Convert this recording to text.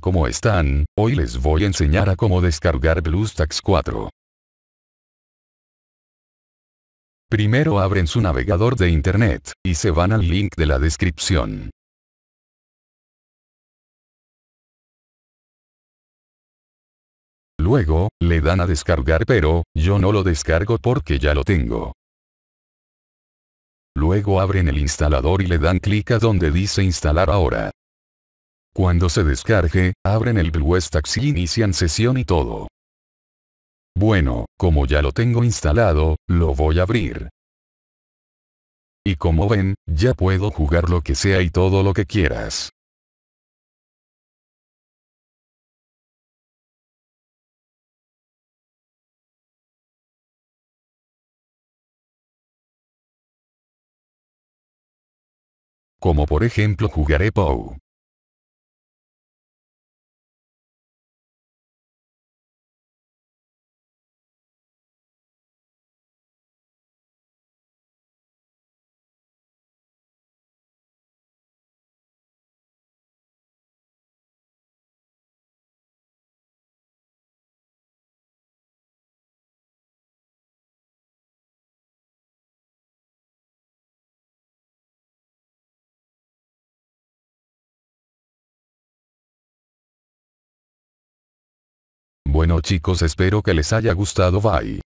como ¿cómo están? Hoy les voy a enseñar a cómo descargar BlueStacks 4. Primero abren su navegador de internet, y se van al link de la descripción. Luego, le dan a descargar pero, yo no lo descargo porque ya lo tengo. Luego abren el instalador y le dan clic a donde dice instalar ahora. Cuando se descargue, abren el BlueStacks y inician sesión y todo. Bueno, como ya lo tengo instalado, lo voy a abrir. Y como ven, ya puedo jugar lo que sea y todo lo que quieras. Como por ejemplo jugaré POU. Bueno chicos espero que les haya gustado bye.